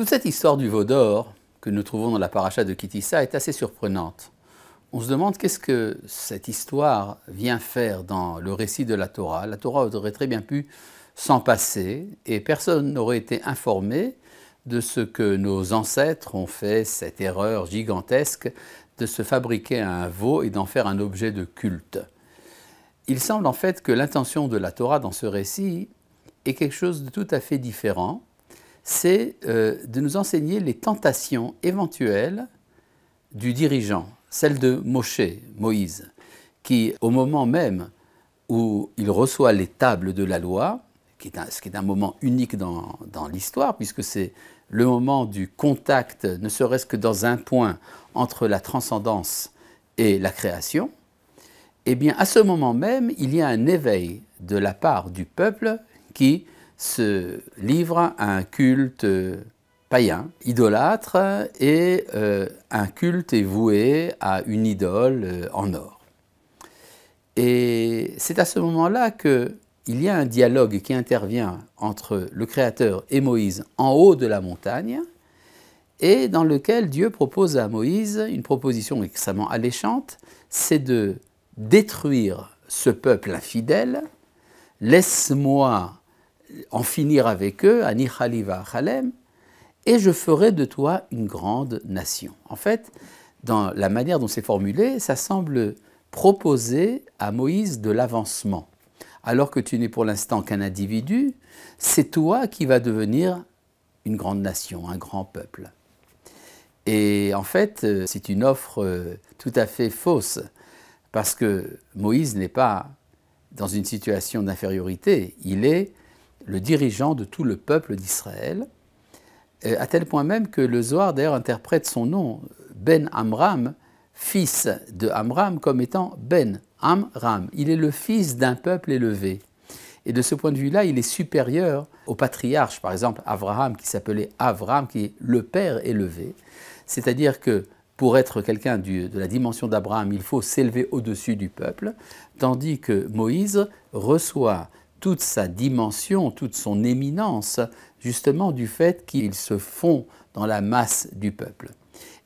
Toute cette histoire du veau d'or que nous trouvons dans la paracha de Kitissa est assez surprenante. On se demande qu'est-ce que cette histoire vient faire dans le récit de la Torah. La Torah aurait très bien pu s'en passer et personne n'aurait été informé de ce que nos ancêtres ont fait, cette erreur gigantesque de se fabriquer un veau et d'en faire un objet de culte. Il semble en fait que l'intention de la Torah dans ce récit est quelque chose de tout à fait différent c'est euh, de nous enseigner les tentations éventuelles du dirigeant, celle de Moshe, Moïse, qui, au moment même où il reçoit les tables de la loi, ce qui est un moment unique dans, dans l'histoire, puisque c'est le moment du contact, ne serait-ce que dans un point, entre la transcendance et la création, eh bien, à ce moment même, il y a un éveil de la part du peuple qui se livre à un culte euh, païen, idolâtre, et euh, un culte est voué à une idole euh, en or. Et c'est à ce moment-là qu'il y a un dialogue qui intervient entre le Créateur et Moïse en haut de la montagne, et dans lequel Dieu propose à Moïse une proposition extrêmement alléchante, c'est de détruire ce peuple infidèle, laisse-moi en finir avec eux, à Nihaliva Halem, et je ferai de toi une grande nation. En fait, dans la manière dont c'est formulé, ça semble proposer à Moïse de l'avancement. Alors que tu n'es pour l'instant qu'un individu, c'est toi qui vas devenir une grande nation, un grand peuple. Et en fait, euh, c'est une offre euh, tout à fait fausse, parce que Moïse n'est pas dans une situation d'infériorité, il est le dirigeant de tout le peuple d'Israël, euh, à tel point même que le Zohar d'ailleurs interprète son nom, Ben Amram, fils de Amram, comme étant Ben Amram. Il est le fils d'un peuple élevé. Et de ce point de vue-là, il est supérieur au patriarche, par exemple Abraham, qui s'appelait Avram, qui est le père élevé. C'est-à-dire que pour être quelqu'un de la dimension d'Abraham, il faut s'élever au-dessus du peuple, tandis que Moïse reçoit toute sa dimension, toute son éminence, justement du fait qu'ils se font dans la masse du peuple.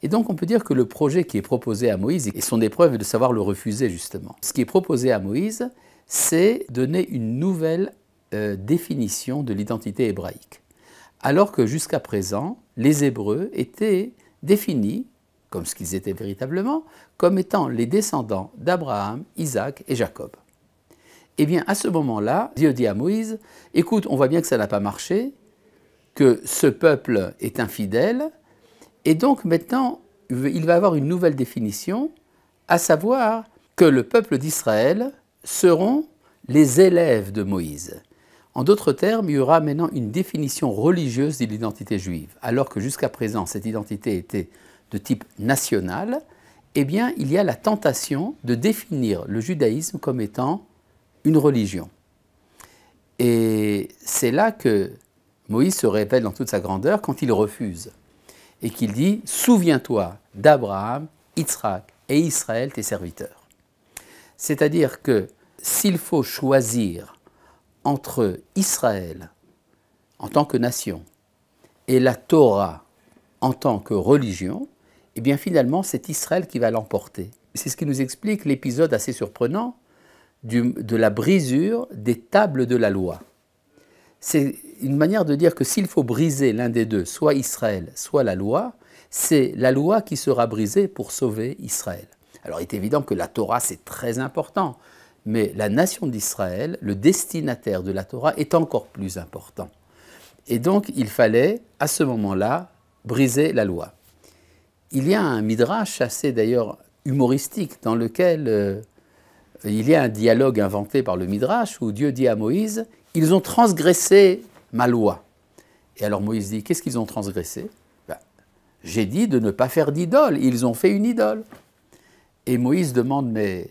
Et donc on peut dire que le projet qui est proposé à Moïse, et son épreuve est de savoir le refuser justement, ce qui est proposé à Moïse, c'est donner une nouvelle euh, définition de l'identité hébraïque. Alors que jusqu'à présent, les Hébreux étaient définis, comme ce qu'ils étaient véritablement, comme étant les descendants d'Abraham, Isaac et Jacob. Eh bien, à ce moment-là, Dieu dit à Moïse, écoute, on voit bien que ça n'a pas marché, que ce peuple est infidèle, et donc maintenant, il va avoir une nouvelle définition, à savoir que le peuple d'Israël seront les élèves de Moïse. En d'autres termes, il y aura maintenant une définition religieuse de l'identité juive. Alors que jusqu'à présent, cette identité était de type national, eh bien, il y a la tentation de définir le judaïsme comme étant une religion. Et c'est là que Moïse se révèle dans toute sa grandeur quand il refuse et qu'il dit Souviens-toi d'Abraham, Israël et Israël, tes serviteurs. C'est-à-dire que s'il faut choisir entre Israël en tant que nation et la Torah en tant que religion, eh bien finalement c'est Israël qui va l'emporter. C'est ce qui nous explique l'épisode assez surprenant de la brisure des tables de la loi. C'est une manière de dire que s'il faut briser l'un des deux, soit Israël, soit la loi, c'est la loi qui sera brisée pour sauver Israël. Alors il est évident que la Torah, c'est très important, mais la nation d'Israël, le destinataire de la Torah, est encore plus important. Et donc il fallait, à ce moment-là, briser la loi. Il y a un midrash assez d'ailleurs humoristique dans lequel... Euh, il y a un dialogue inventé par le Midrash où Dieu dit à Moïse Ils ont transgressé ma loi. Et alors Moïse dit Qu'est-ce qu'ils ont transgressé ben, J'ai dit de ne pas faire d'idole. Ils ont fait une idole. Et Moïse demande Mais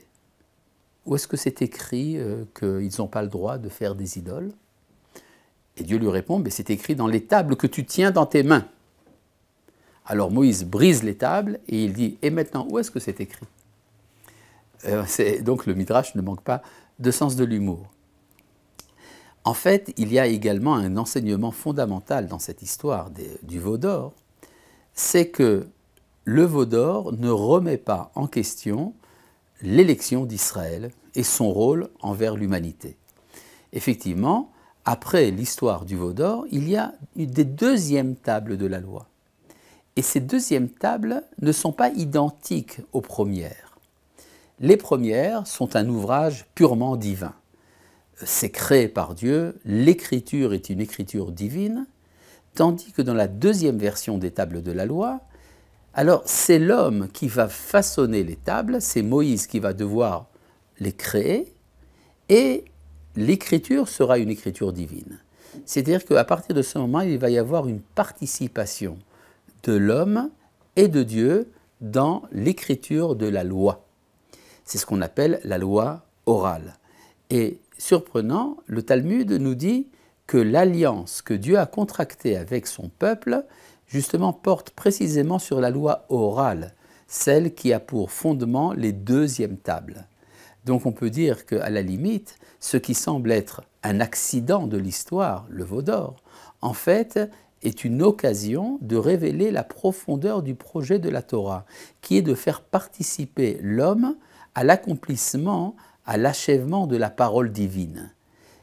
où est-ce que c'est écrit euh, qu'ils n'ont pas le droit de faire des idoles Et Dieu lui répond Mais c'est écrit dans les tables que tu tiens dans tes mains. Alors Moïse brise les tables et il dit Et maintenant, où est-ce que c'est écrit euh, donc le Midrash ne manque pas de sens de l'humour. En fait, il y a également un enseignement fondamental dans cette histoire du veau d'or, c'est que le veau d'or ne remet pas en question l'élection d'Israël et son rôle envers l'humanité. Effectivement, après l'histoire du veau d'or, il y a des deuxièmes tables de la loi. Et ces deuxièmes tables ne sont pas identiques aux premières. Les premières sont un ouvrage purement divin. C'est créé par Dieu, l'écriture est une écriture divine, tandis que dans la deuxième version des tables de la loi, alors c'est l'homme qui va façonner les tables, c'est Moïse qui va devoir les créer, et l'écriture sera une écriture divine. C'est-à-dire qu'à partir de ce moment, il va y avoir une participation de l'homme et de Dieu dans l'écriture de la loi. C'est ce qu'on appelle la loi orale. Et surprenant, le Talmud nous dit que l'alliance que Dieu a contractée avec son peuple, justement, porte précisément sur la loi orale, celle qui a pour fondement les deuxièmes tables. Donc on peut dire qu'à la limite, ce qui semble être un accident de l'histoire, le veau d'or, en fait est une occasion de révéler la profondeur du projet de la Torah, qui est de faire participer l'homme à l'accomplissement, à l'achèvement de la parole divine.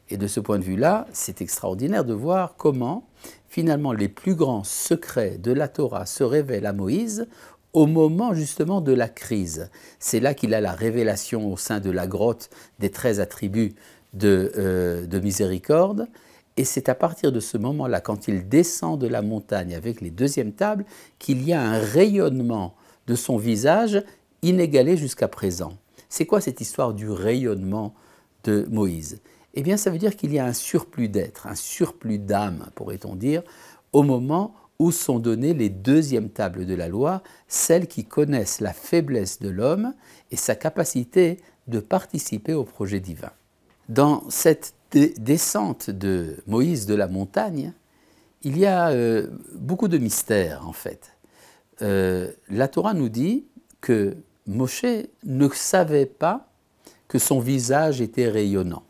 Et de ce point de vue-là, c'est extraordinaire de voir comment finalement les plus grands secrets de la Torah se révèlent à Moïse au moment justement de la crise. C'est là qu'il a la révélation au sein de la grotte des 13 attributs de, euh, de miséricorde. Et c'est à partir de ce moment-là, quand il descend de la montagne avec les deuxièmes tables, qu'il y a un rayonnement de son visage inégalée jusqu'à présent. C'est quoi cette histoire du rayonnement de Moïse Eh bien, ça veut dire qu'il y a un surplus d'être, un surplus d'âme, pourrait-on dire, au moment où sont données les deuxièmes tables de la loi, celles qui connaissent la faiblesse de l'homme et sa capacité de participer au projet divin. Dans cette descente de Moïse de la montagne, il y a euh, beaucoup de mystères en fait. Euh, la Torah nous dit que Moshe ne savait pas que son visage était rayonnant.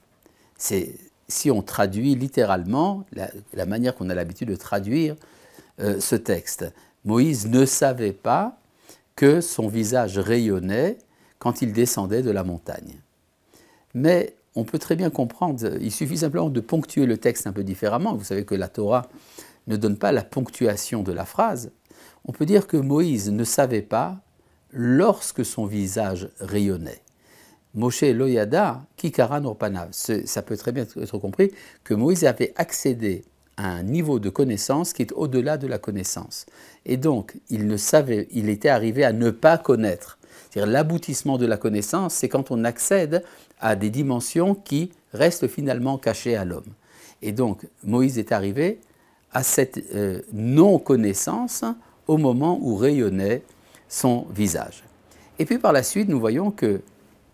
C'est si on traduit littéralement la, manière qu'on a l'habitude de traduire euh, ce texte. Moïse ne savait pas que son visage rayonnait quand il descendait de la montagne. Mais on peut très bien comprendre, il suffit simplement de ponctuer le texte un peu différemment. Vous savez que la Torah ne donne pas la ponctuation de la phrase. On peut dire que Moïse ne savait pas lorsque son visage rayonnait. Moshe Loyada kikara Nurpana. Ça peut très bien être compris que Moïse avait accédé à un niveau de connaissance qui est au-delà de la connaissance. Et donc, il ne savait, il était arrivé à ne pas connaître. cest l'aboutissement de la connaissance, c'est quand on accède à des dimensions qui restent finalement cachées à l'homme. Et donc, Moïse est arrivé à cette euh, non-connaissance au moment où rayonnait son visage. Et puis par la suite, nous voyons que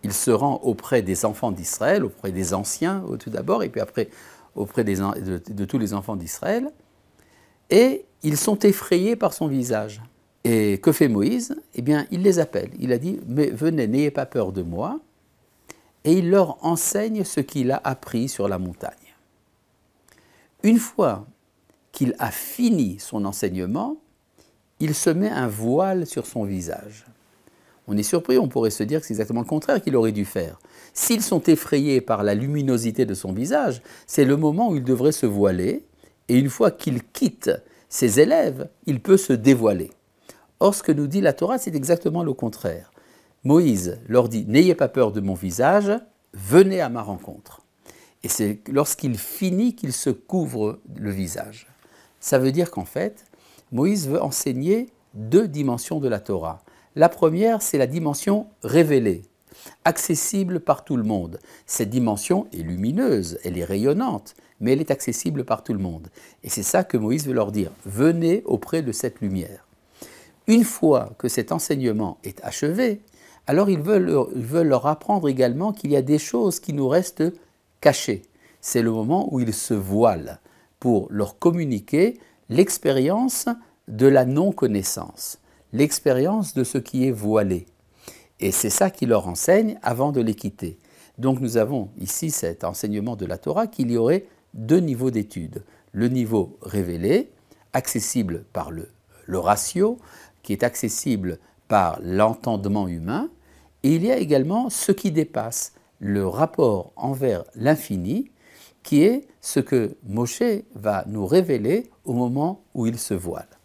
il se rend auprès des enfants d'Israël, auprès des anciens tout d'abord, et puis après auprès de, de, tous les enfants d'Israël, et ils sont effrayés par son visage. Et que fait Moïse Eh bien, il les appelle. Il a dit Mais venez, n'ayez pas peur de moi. Et il leur enseigne ce qu'il a appris sur la montagne. Une fois qu'il a fini son enseignement, il se met un voile sur son visage. On est surpris, on pourrait se dire que c'est exactement le contraire qu'il aurait dû faire. S'ils sont effrayés par la luminosité de son visage, c'est le moment où il devrait se voiler, et une fois qu'il quitte ses élèves, il peut se dévoiler. Or, ce que nous dit la Torah, c'est exactement le contraire. Moïse leur dit N'ayez pas peur de mon visage, venez à ma rencontre. Et c'est lorsqu'il finit qu'il se couvre le visage. Ça veut dire qu'en fait, Moïse veut enseigner deux dimensions de la Torah. La première, c'est la dimension révélée, accessible par tout le monde. Cette dimension est lumineuse, elle est rayonnante, mais elle est accessible par tout le monde. Et c'est ça que Moïse veut leur dire, venez auprès de cette lumière. Une fois que cet enseignement est achevé, alors ils veulent, leur apprendre également qu'il y a des choses qui nous restent cachées. C'est le moment où ils se voilent pour leur communiquer l'expérience de la non-connaissance, l'expérience de ce qui est voilé. Et c'est ça qui leur enseigne avant de les quitter. Donc nous avons ici cet enseignement de la Torah qu'il y aurait deux niveaux d'étude Le niveau révélé, accessible par le, le ratio, qui est accessible par l'entendement humain, et il y a également ce qui dépasse le rapport envers l'infini qui est ce que Moshe va nous révéler au moment où il se voile.